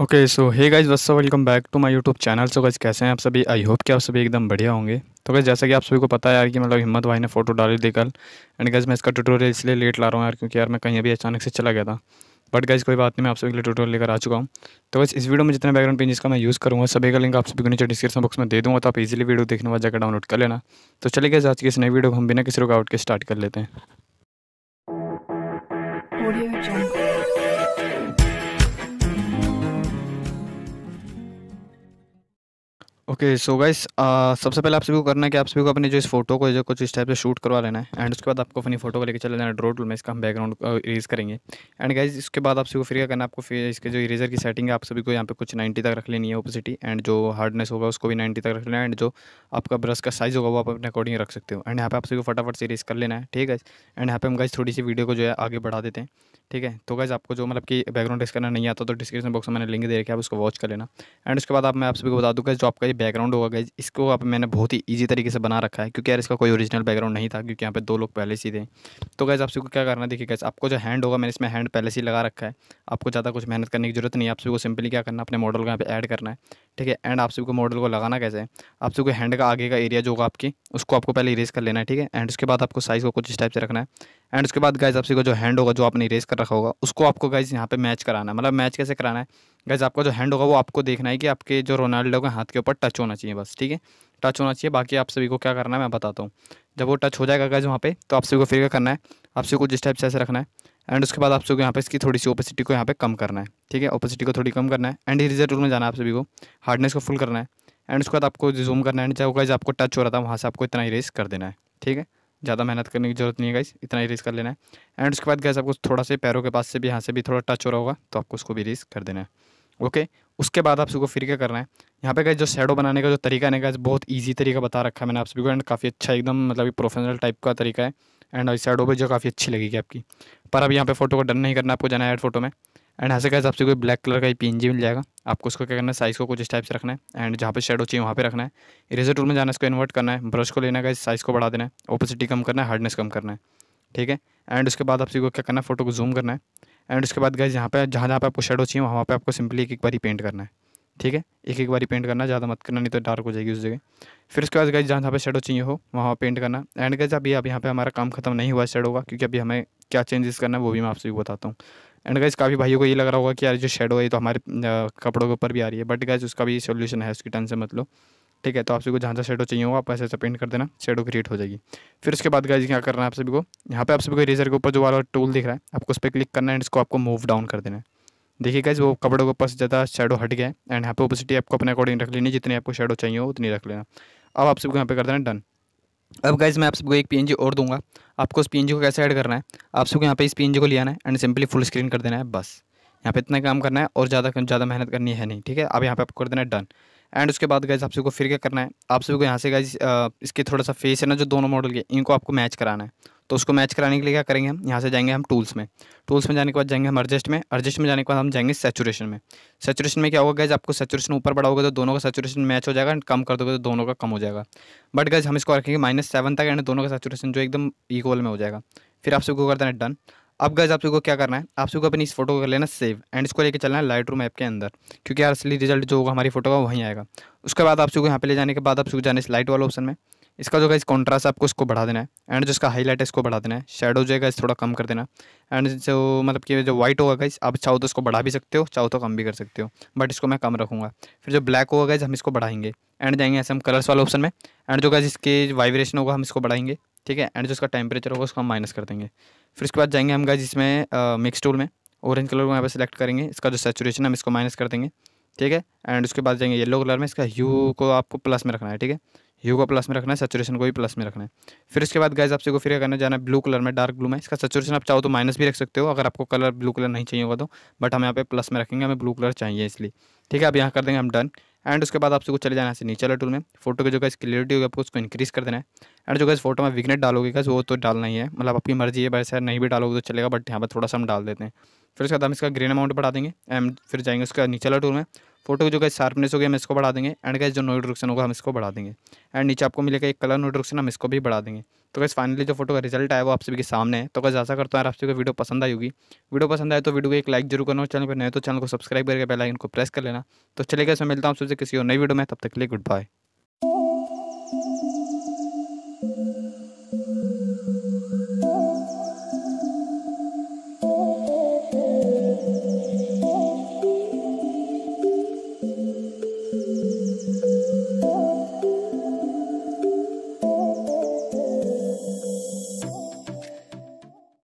okay so hey guys वस्सा welcome back to my YouTube channel so guys कैसे हैं आप सभी आई होप कि आप सभी एकदम बढ़िया होंगे तो गाइज जैसा कि आप सभी को पता है यार कि मतलब हिम्मत भाई ने फोटो डाली थी कल एंड गैस मैं इसका ट्यूटोरियल इसलिए लेट ला रहा हूँ यार क्योंकि यार मैं कहीं अभी अचानक से चला गया था बट गाइज कोई बात नहीं मैं आप सभी के लिए ट्यूटोरियल लेकर आ चुका हूँ तो बस इस वीडियो में जितने बैकग्राउंड पेजेस का मैं यूज़ करूँगा सभी का लिंक आप सभी को नीचे डिस्क्रिप्शन बॉक्स में दे दूँगा तो आप इजीली वीडियो देखने वाला जाकर डाउनलोड कर लेना तो चले गए आज की इस नई वीडियो को हम बिना किसी रुकावट के स्टार्ट कर लेते हैं ओके सो गाइस सबसे पहले आप सभी को करना है कि आप सभी को अपने जो इस फोटो को जो कुछ इस टाइप से शूट करवा लेना है एंड उसके बाद आपको अपनी फोटो को लेकर चले जाना ड्रो टूल में इसका हम बैकग्राउंड इरेज uh, करेंगे एंड गाइस इसके बाद आप सभी को फिर क्या करना आपको फिर इसके जो इरेजर की सेटिंग है आप सभी को यहाँ पे कुछ नाइन्टी तक रख लेनी है ओपोसिटी एंड जो हार्डनेस होगा उसको भी नाइन्टी तक रख लेना है एंड जो आपका ब्रश का साइज़ होगा वो आप अपने अकॉर्डिंग रख सकते हो एंड यहाँ पर आप सभी को फटाफट से इरेज कर लेना है ठीक है एंड यहाँ पर हम गाइज थोड़ी सी वीडियो को जो है आगे बढ़ा देते हैं ठीक है तो गाइज आपको जो मतलब कि बैकग्राउंड टेस्ट करना नहीं आता तो डिस्क्रिप्शन बॉक्स में मैंने लिंक दे रखा है आप उसको वॉच कर लेना एंड उसके बाद आप मैं आप सभी को बता दूँगा जो आपका ये बैकग्राउंड होगा गाइज इसको आप मैंने बहुत ही ईजी तरीके से बना रखा है क्योंकि यार इसका कोई ओरिजिनल बैकग्राउंड नहीं था क्योंकि यहाँ पे दो लोग पहले से थे तो आप सबको क्या करना देखिए गैस आपको जो हैंड होगा मैंने इसमें हैंड पहले से लगा रखा है आपको ज़्यादा कुछ मेहनत करने की जरूरत नहीं है आप सबको सिंपली क्या करना अपने मॉडल को यहाँ पर ऐड करना है ठीक है एंड आप सबको मॉडल को लगाना कैसे है आप सबको हैंड का आगे का एरिया जो होगा आपकी उसको आपको पहले इरेज कर लेना है ठीक है एंड उसके बाद आपको साइज़ को कुछ इस टाइप से रखना है एंड उसके बाद गाइज आप को जो हैंड होगा जो आपने इरेज कर रखा होगा उसको आपको गाइज यहाँ पे मैच कराना है मतलब मैच कैसे कराना है गाइज आपका जो हैंड होगा वो आपको देखना है कि आपके जो रोनाल्डो के हाथ के ऊपर टच होना चाहिए बस ठीक है टच होना चाहिए बाकी आप सभी को क्या करना है मैं बताता हूँ जब वो टच हो जाएगा गाइज वहाँ पर तो आप सभी को फिर क्या करना है आप सभी को जिस टाइप से ऐसे रखना है एंड उसके बाद आप सबको यहाँ पे इसकी थोड़ी सी ओपेसिटी को यहाँ पे कम करना है ठीक है ओपेसिटी को थोड़ी कम करना है एंड रिजल्ट टूल में जाना है आप सभी को हार्डनेस को फुल करना है एंड उसके बाद आपको जूम करना है जो गाइज आपको टच हो रहा था वहाँ से आपको इतना इरेज कर देना है ठीक है ज़्यादा मेहनत करने की जरूरत नहीं है गाइस इतना इरेज कर लेना है एंड उसके बाद गैस आपको थोड़ा से पैरों के पास से भी यहाँ से भी थोड़ा टच हो रहा होगा तो आपको उसको भी इरेज कर देना है ओके उसके बाद आप सबको फिर क्या करना है यहाँ पे गए जो शेडो बनाने का जो तरीका है ना गैस बहुत ईजी तरीका बता रखा है मैंने आप सभी को एंड काफ़ी अच्छा एकदम मतलब प्रोफेशनल टाइप का तरीका है एंड इस साइड पर जो काफ़ी अच्छी लगेगी आपकी पर अब यहाँ पे फोटो को डन नहीं करना आपको जाना है एड फोटो में एंड ऐसे कैसे आपसे कोई ब्लैक कलर का ही पी मिल जाएगा आपको उसको क्या करना है साइज़ को कुछ इस टाइप से रखना है एंड जहाँ पे शेडो चाहिए वहाँ पे रखना है इरेजर टूल में जाना है इसको इन्वर्ट करना है ब्रश को लेना है साइज़ को बढ़ा देना है ओपोसिटी कम करना है हार्डनेस कम करना है ठीक है एंड उसके बाद आपसे को क्या करना है फोटो को जूम करना है एंड उसके बाद गए जहाँ पे जहाँ जहाँ पे आपको शेडो चाहिए वहाँ पर आपको सिंपली एक एक बार ही पेंट करना है ठीक है एक एक बारी पेंट करना ज़्यादा मत करना नहीं तो डार्क हो जाएगी उस जगह फिर उसके बाद गाइज जहाँ जहाँ पे शेडो चाहिए हो वहाँ पेंट करना एंड गाइज अभी अब यहाँ पे हमारा काम खत्म नहीं हुआ शेडो का क्योंकि अभी हमें क्या चेंजेस करना है वो भी मैं आपसे भी बताता हूँ एंड गाइज काफ़ी भाइयों को ये लग रहा होगा कि यार जो शेडो है तो हमारे कपड़ों के ऊपर भी आ रही है बट गाइज उसका भी सोल्यूशन है उसकी टन से मतलब ठीक है तो आप सभी को जहाँ जहाँ शेडो चाहिए होगा आप ऐसे ऐसे पेंट कर देना शेडो क्रिएट हो जाएगी फिर उसके बाद गाइज क्या करना है आप सभी को यहाँ पे आप सभी को रेजर के ऊपर जो वाला टूल दिख रहा है आपको उस पर क्लिक करना है एंड इसको आपको मूव डाउन कर देना है देखिए गाइज वो कपड़ों के पास ज़्यादा शेडो हट गया एंड यहाँ पे ओपोसिटी आपको अपने अकॉर्डिंग रख लेनी जितनी आपको शेडो चाहिए हो उतनी रख लेना अब आप सबको यहाँ पे कर देना डन अब गाइज मैं आप सबको एक पीएनजी और दूंगा आपको उस पीएनजी को कैसे ऐड करना है आप सबको यहाँ पे इस पीएनजी को ले आना है एंड सिंपली फुल स्क्रीन कर देना है बस यहाँ पे इतना काम करना है और ज़्यादा ज़्यादा मेहनत करनी है नहीं ठीक है अब यहाँ पे आपको कर देना है डन एंड उसके बाद गाइज आप सबको फिर क्या करना है आप सबको यहाँ से गाइज इसके थोड़ा सा फेस है ना जो दोनों मॉडल के इनको आपको मैच कराना है तो उसको मैच कराने के लिए क्या करेंगे हम यहाँ से जाएंगे हम टूल्स में टूल्स में जाने के बाद जाएंगे हम अर्जेस्ट में अर्जेस्ट में जाने के बाद हम जाएंगे सेचुरेशन में सेचुरेशन में क्या होगा गैज आपको सेचुरेशन ऊपर बढ़ा होगा तो दोनों का सेचुरेशन मैच हो जाएगा एंड कम कर दोगे तो दोनों का कम हो जाएगा बट गैज हम इसको रखेंगे माइनस सेवन तक एंड दोनों का सेचुरेशन जो एकदम इक्वल में हो जाएगा फिर आप सबको कर है डन अब गैज आप सबको क्या करना है आप सबको अपनी इस फोटो को कर लेना सेव एंड इसको लेकर चलना है लाइट रूम ऐप के अंदर क्योंकि यार असली रिजल्ट जो होगा हमारी फोटो का वहीं आएगा उसके बाद आप सबको यहाँ पे ले जाने के बाद आप सबको जाना इस लाइट वाले ऑप्शन में इसका जो गाइज कॉन्ट्रास्ट आपको इसको बढ़ा देना है एंड जो इसका हाईलाइट है इसको बढ़ा देना है शेडो जो है गाइज थोड़ा कम कर देना एंड जो मतलब कि जो व्हाइट होगा गाइज आप चाहो तो इसको बढ़ा भी सकते हो चाहो तो कम भी कर सकते हो बट इसको मैं कम रखूँगा फिर जो ब्लैक होगा गाइज हम इसको बढ़ाएंगे एंड जाएंगे ऐसे हम कलर्स वाले ऑप्शन में एंड जो गाइज इसके वाइब्रेशन होगा हम इसको बढ़ाएंगे ठीक है एंड जो इसका टेम्परेचर होगा उसको हम माइनस कर देंगे फिर उसके बाद जाएंगे हम गाइज इसमें मिक्स टूल में ऑरेंज कलर को यहाँ पर सेलेक्ट करेंगे इसका जो सेचुरेशन है हम इसको माइनस कर देंगे ठीक है एंड उसके बाद जाएंगे येलो कलर में इसका ह्यू को आपको प्लस में रखना है ठीक है ह्यू को प्लस में रखना है सेचुरेशन को भी प्लस में रखना है फिर उसके बाद गैस आपसे को फिर करना जाना है ब्लू कलर में डार्क ब्लू में इसका सेचुरेशन आप चाहो तो माइनस भी रख सकते हो अगर आपको कलर ब्लू कलर नहीं चाहिए होगा तो बट हम यहाँ पे प्लस में रखेंगे हमें ब्लू कलर चाहिए इसलिए ठीक है अब यहाँ कर देंगे हम डन एंड उसके बाद आपसे कुछ चले जाना है नीचे वाले टूल में फोटो की जो गाइज क्लियरिटी होगी आपको उसको इंक्रीज कर देना है एंड जो गाइज फोटो में विगनेट डालोगे गाइज वो तो डालना ही है मतलब आपकी मर्जी है वैसे नहीं भी डालोगे तो चलेगा बट यहाँ पर थोड़ा सा हम डाल देते हैं फिर उसके बाद हम इसका ग्रीन अमाउंट बढ़ा देंगे एंड फिर जाएंगे उसका नीचे वाला टूल में फोटो की जो गैस शार्पनेस होगी हम इसको बढ़ा देंगे एंड गैस जो नोट रिडक्शन होगा हम इसको बढ़ा देंगे एंड नीचे आपको मिलेगा एक कलर नोट रिडक्शन हम इसको भी बढ़ा देंगे तो गैस फाइनली जो फोटो का रिजल्ट आया वो आप सभी के सामने है तो गैस ऐसा करता हूँ आप सभी को वीडियो पसंद आई होगी वीडियो पसंद आए तो वीडियो को एक लाइक जरूर करना चैनल पर नए तो चैनल को सब्सक्राइब करके बेल आइकन को प्रेस कर लेना तो चलेगा इसमें मिलता हूँ आप सबसे किसी और नई वीडियो में तब तक के लिए गुड बाय